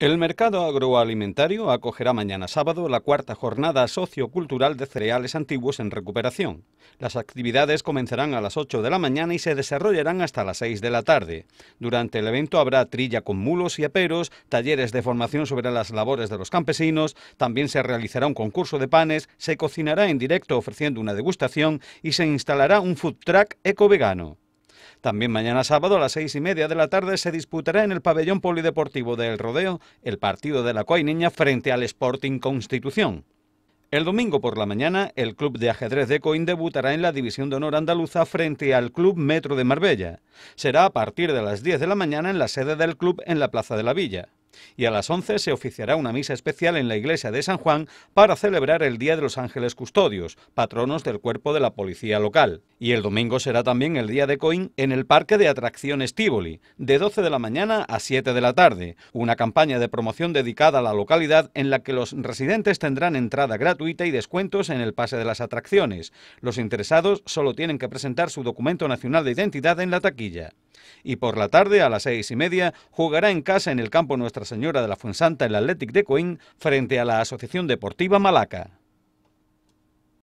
El mercado agroalimentario acogerá mañana sábado la cuarta jornada sociocultural de cereales antiguos en recuperación. Las actividades comenzarán a las 8 de la mañana y se desarrollarán hasta las 6 de la tarde. Durante el evento habrá trilla con mulos y aperos, talleres de formación sobre las labores de los campesinos, también se realizará un concurso de panes, se cocinará en directo ofreciendo una degustación y se instalará un food truck eco-vegano. También mañana sábado a las seis y media de la tarde se disputará en el pabellón polideportivo del Rodeo el partido de la Coineña frente al Sporting Constitución. El domingo por la mañana, el club de ajedrez de Coin debutará en la División de Honor Andaluza frente al Club Metro de Marbella. Será a partir de las 10 de la mañana en la sede del club en la Plaza de la Villa. Y a las 11 se oficiará una misa especial en la iglesia de San Juan para celebrar el Día de los Ángeles Custodios, patronos del cuerpo de la policía local. Y el domingo será también el Día de Coin en el Parque de Atracciones Tivoli, de 12 de la mañana a 7 de la tarde, una campaña de promoción dedicada a la localidad en la que los residentes tendrán entrada gratuita y descuentos en el pase de las atracciones. Los interesados solo tienen que presentar su documento nacional de identidad en la taquilla. Y por la tarde, a las seis y media, jugará en casa en el campo Nuestra Señora de la Fuensanta el Athletic de Coín frente a la Asociación Deportiva Malaca.